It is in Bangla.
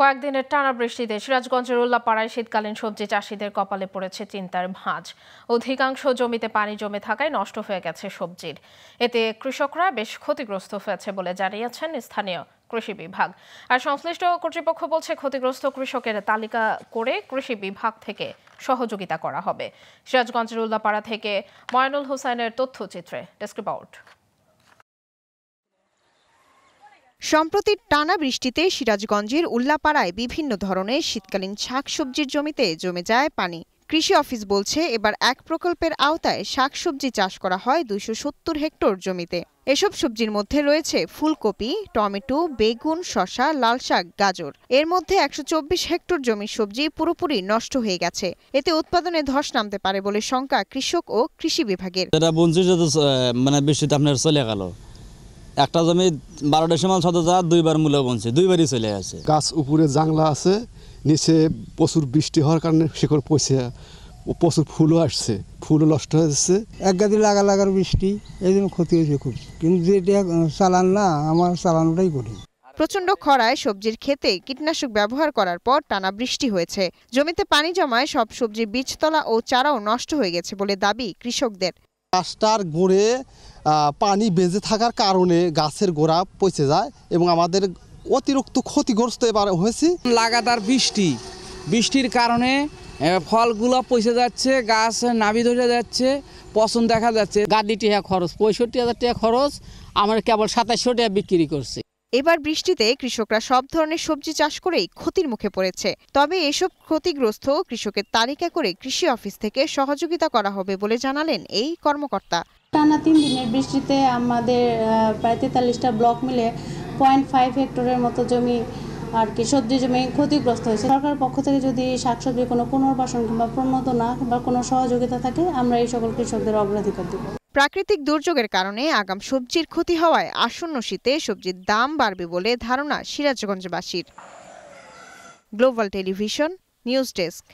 কয়েকদিনের টানা বৃষ্টিতে সিরাজগঞ্জের উল্লাপাড়ায় শীতকালীন সবজি চাষিদের কপালে পড়েছে চিন্তার ভাঁজ অধিকাংশ জমিতে পানি জমে থাকায় নষ্ট হয়ে গেছে সবজির এতে কৃষকরা বেশ ক্ষতিগ্রস্ত হয়েছে বলে জানিয়েছেন স্থানীয় কৃষি বিভাগ আর সংশ্লিষ্ট কর্তৃপক্ষ বলছে ক্ষতিগ্রস্ত কৃষকের তালিকা করে কৃষি বিভাগ থেকে সহযোগিতা করা হবে সিরাজগঞ্জের উল্লাপাড়া থেকে ময়নুল হোসেনের তথ্যচিত্রে ডেস্ক রিপোর্ট সম্প্রতি টানা বৃষ্টিতে সিরাজগঞ্জের উল্লাপাড়ায় বিভিন্ন ধরনের শীতকালীন শাকসবজির জমিতে জমে যায় পানি কৃষি অফিস বলছে এবার এক প্রকল্পের আওতায় শাকসবজি চাষ করা হয় দুইশো সত্তর হেক্টর জমিতে এসব সবজির মধ্যে রয়েছে ফুলকপি টমেটো বেগুন শশা লাল শাক গাজর এর মধ্যে একশো হেক্টর জমির সবজি পুরোপুরি নষ্ট হয়ে গেছে এতে উৎপাদনে ধস নামতে পারে বলে শঙ্কা কৃষক ও কৃষি বিভাগের মানে বৃষ্টিতে আপনার চলে গেল একটা জমি বারো ডেসিমাল শত দুইবার মূল্য বনছে দুইবারই চলে আছে গাছ উপরে জাংলা আছে নিচে প্রচুর বৃষ্টি হওয়ার কারণে শিকড় পচে প্রচুর ফুলও আসছে ফুলও নষ্ট হয়ে যাচ্ছে এক গাদি লাগা লাগার বৃষ্টি এই জন্য ক্ষতি হয়েছে খুব কিন্তু যেটা চালান না আমার চালানোটাই করি প্রচণ্ড খরায় সবজির ক্ষেতে কীটনাশক ব্যবহার করার পর টানা বৃষ্টি হয়েছে জমিতে পানি জমায় সব সবজির বীজতলা ও চারাও নষ্ট হয়ে গেছে বলে দাবি কৃষকদের গাছটার গোড়ে পানি বেজে থাকার কারণে গাছের গোড়া পচে যায় এবং আমাদের অতিরিক্ত ক্ষতিগ্রস্ত এবার হয়েছে লাগাতার বৃষ্টি বৃষ্টির কারণে ফলগুলো পচে যাচ্ছে গাছ নাবি ধরে যাচ্ছে পছন্দ দেখা যাচ্ছে গাদি টিহা খরচ পঁয়ষট্টি হাজার টাকা খরচ আমরা কেবল সাতাশশো টাকা বিক্রি করছি এবার বৃষ্টিতে কৃষকরা সব ধরনের সবজি চাষ করেই ক্ষতির মুখে পড়েছে তবে এসব ক্ষতিগ্রস্ত কৃষকের তালিকা করে কৃষি অফিস থেকে সহযোগিতা করা হবে বলে জানালেন এই কর্মকর্তা টানা তিন দিনের বৃষ্টিতে আমাদের প্রায় তেতাল্লিশটা ব্লক মিলে পয়েন্ট ফাইভ হেক্টরের মতো জমি আর কি সবজি জমি ক্ষতিগ্রস্ত হয়েছে সরকারের পক্ষ থেকে যদি শাকসবজি কোনো পুনর্বাসন কিংবা প্রণোদনা বা কোনো সহযোগিতা থাকে আমরা এই সকল কৃষকদের অগ্রাধিকার দেব প্রাকৃতিক দুর্যোগের কারণে আগাম সবজির ক্ষতি হওয়ায় আসন্ন শীতে সবজির দাম বাড়বে বলে ধারণা সিরাজগঞ্জবাসীর গ্লোবাল টেলিভিশন নিউজ ডেস্ক